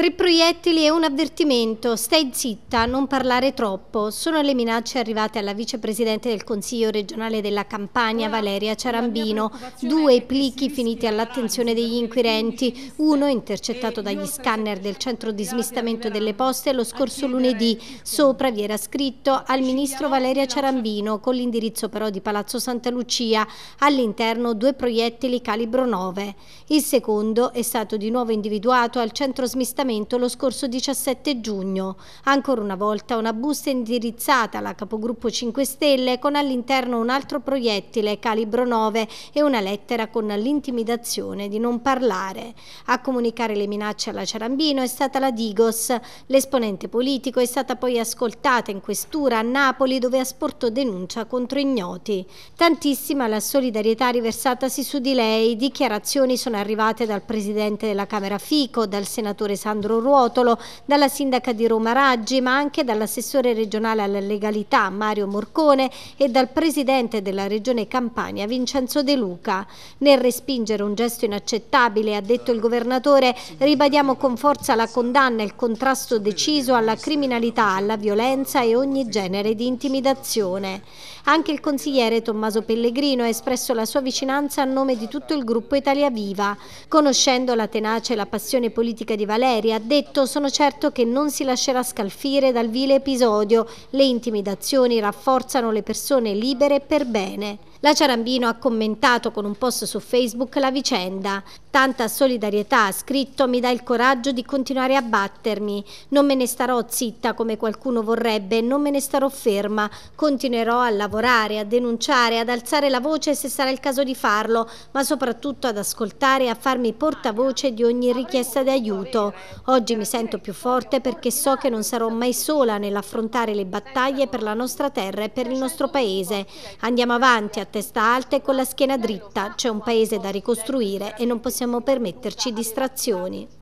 Tre proiettili e un avvertimento. Stai zitta, non parlare troppo. Sono le minacce arrivate alla vicepresidente del Consiglio regionale della Campania, Valeria Ciarambino. Due plichi finiti all'attenzione degli inquirenti. Uno intercettato dagli scanner del centro di smistamento delle poste lo scorso lunedì. Sopra vi era scritto al ministro Valeria Ciarambino, con l'indirizzo però di Palazzo Santa Lucia. All'interno due proiettili calibro 9. Il secondo è stato di nuovo individuato al centro smistamento Parlamento lo scorso 17 giugno. Ancora una volta una busta indirizzata alla capogruppo 5 Stelle con all'interno un altro proiettile calibro 9 e una lettera con l'intimidazione di non parlare. A comunicare le minacce alla Cerambino è stata la Digos. L'esponente politico è stata poi ascoltata in questura a Napoli dove ha sporto denuncia contro ignoti. Tantissima la solidarietà riversatasi su di lei, dichiarazioni sono arrivate dal presidente della Camera Fico, dal senatore Santos Alessandro Ruotolo, dalla sindaca di Roma Raggi, ma anche dall'assessore regionale alla legalità Mario Morcone e dal presidente della regione Campania Vincenzo De Luca. Nel respingere un gesto inaccettabile, ha detto il governatore, ribadiamo con forza la condanna e il contrasto deciso alla criminalità, alla violenza e ogni genere di intimidazione. Anche il consigliere Tommaso Pellegrino ha espresso la sua vicinanza a nome di tutto il gruppo Italia Viva. Conoscendo la tenacia e la passione politica di Valeria, Ferrari ha detto sono certo che non si lascerà scalfire dal vile episodio. Le intimidazioni rafforzano le persone libere per bene. La Ciarambino ha commentato con un post su Facebook la vicenda. Tanta solidarietà, ha scritto, mi dà il coraggio di continuare a battermi. Non me ne starò zitta come qualcuno vorrebbe, non me ne starò ferma. Continuerò a lavorare, a denunciare, ad alzare la voce se sarà il caso di farlo, ma soprattutto ad ascoltare e a farmi portavoce di ogni richiesta di aiuto. Oggi mi sento più forte perché so che non sarò mai sola nell'affrontare le battaglie per la nostra terra e per il nostro paese. Andiamo avanti a testa alta e con la schiena dritta. C'è un paese da ricostruire e non possiamo permetterci distrazioni.